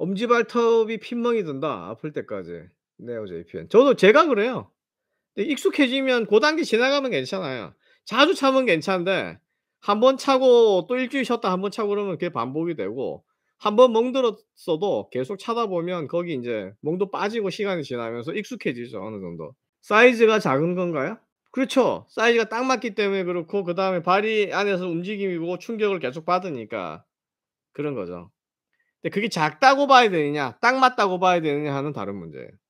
엄지발톱이 핀멍이 든다. 아플 때까지. 네오 JPN. 저도 제가 그래요. 익숙해지면 고 단계 지나가면 괜찮아요. 자주 참으면 괜찮은데 한 번 차고 또 일주일 쉬었다 한 번 차고 그러면 그게 반복이 되고 한 번 멍들었어도 계속 차다 보면 거기 이제 멍도 빠지고 시간이 지나면서 익숙해지죠 어느 정도. 사이즈가 작은 건가요? 그렇죠. 사이즈가 딱 맞기 때문에 그렇고 그 다음에 발이 안에서 움직임이고 충격을 계속 받으니까 그런 거죠. 근데 그게 작다고 봐야 되느냐, 딱 맞다고 봐야 되느냐 하는 다른 문제예요.